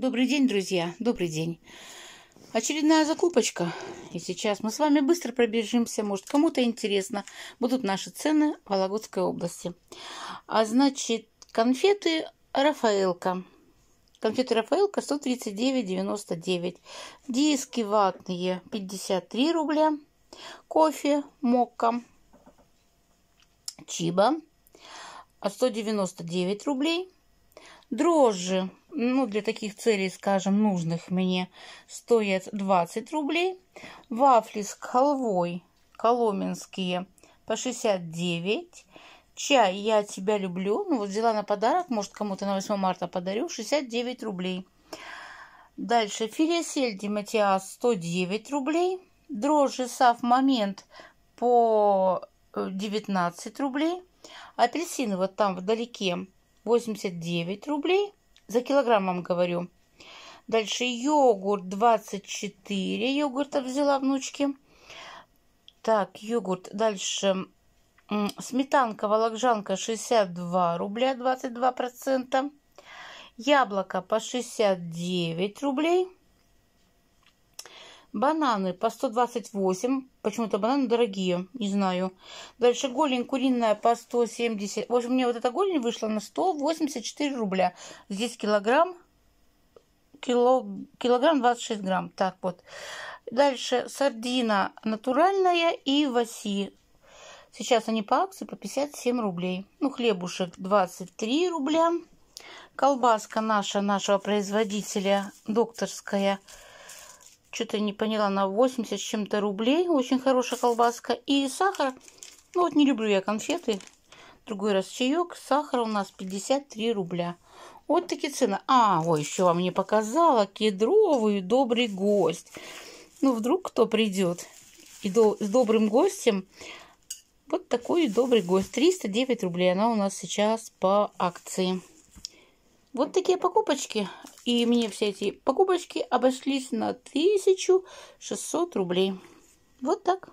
Добрый день, друзья, добрый день. Очередная закупочка. И сейчас мы с вами быстро пробежимся. Может, кому-то интересно. Будут наши цены в Вологодской области. А значит, конфеты Рафаэлка. Конфеты Рафаэлка 139,99. Диски ватные 53 рубля. Кофе Мокко. Чиба 199 рублей. Дрожжи ну, для таких целей, скажем, нужных мне, стоят 20 рублей. Вафли с халвой коломенские по 69. Чай «Я тебя люблю». Ну, вот взяла на подарок, может, кому-то на 8 марта подарю, 69 рублей. Дальше филе сельди Матиас 109 рублей. Дрожжи Сав Момент по 19 э, рублей. Апельсины вот там вдалеке 89 рублей. За килограммом говорю. Дальше йогурт 24 йогурта взяла внучки. Так, йогурт. Дальше сметанка, волокжанка 62 рубля 22%. Яблоко по 69 рублей. Бананы по 128. Почему-то бананы дорогие, не знаю. Дальше голень куриная по 170. В общем, мне вот эта голень вышла на 184 рубля. Здесь килограмм. Кило, килограмм 26 грамм. Так вот. Дальше сардина натуральная и васи. Сейчас они по акции по 57 рублей. Ну, хлебушек 23 рубля. Колбаска наша, нашего производителя, докторская, что-то не поняла, на 80 с чем-то рублей. Очень хорошая колбаска. И сахар. Ну вот не люблю я конфеты. Другой раз чаек. Сахар у нас 53 рубля. Вот такие цены. А, ой, еще вам не показала кедровую добрый гость. Ну, вдруг кто придет и до, с добрым гостем. Вот такой добрый гость. 309 рублей она у нас сейчас по акции. Вот такие покупочки. И мне все эти покупочки обошлись на 1600 рублей. Вот так.